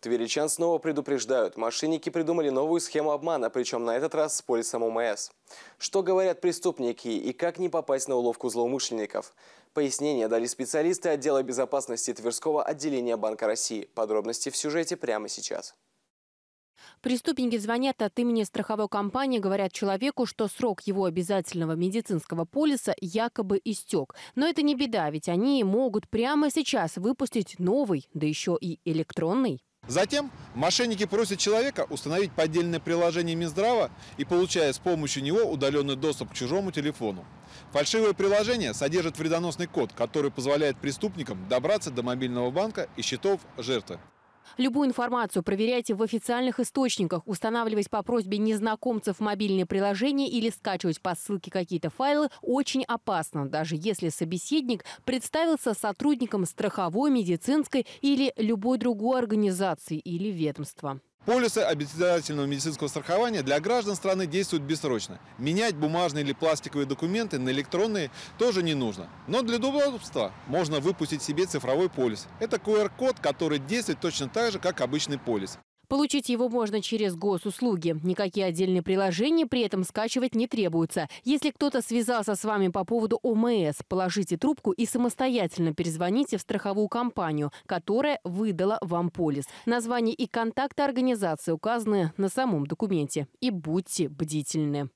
Тверичан снова предупреждают, мошенники придумали новую схему обмана, причем на этот раз с полисом ОМС. Что говорят преступники и как не попасть на уловку злоумышленников? Пояснения дали специалисты отдела безопасности Тверского отделения Банка России. Подробности в сюжете прямо сейчас. Преступники звонят от имени страховой компании, говорят человеку, что срок его обязательного медицинского полиса якобы истек. Но это не беда, ведь они могут прямо сейчас выпустить новый, да еще и электронный. Затем мошенники просят человека установить поддельное приложение Минздрава и получая с помощью него удаленный доступ к чужому телефону. Фальшивое приложение содержит вредоносный код, который позволяет преступникам добраться до мобильного банка и счетов жертвы. Любую информацию проверяйте в официальных источниках, устанавливать по просьбе незнакомцев мобильные приложения или скачивать по ссылке какие-то файлы очень опасно, даже если собеседник представился сотрудником страховой, медицинской или любой другой организации или ведомства. Полисы обязательного медицинского страхования для граждан страны действуют бессрочно. Менять бумажные или пластиковые документы на электронные тоже не нужно. Но для удобства можно выпустить себе цифровой полис. Это QR-код, который действует точно так же, как обычный полис. Получить его можно через госуслуги. Никакие отдельные приложения при этом скачивать не требуется. Если кто-то связался с вами по поводу ОМС, положите трубку и самостоятельно перезвоните в страховую компанию, которая выдала вам полис. Название и контакты организации указаны на самом документе. И будьте бдительны.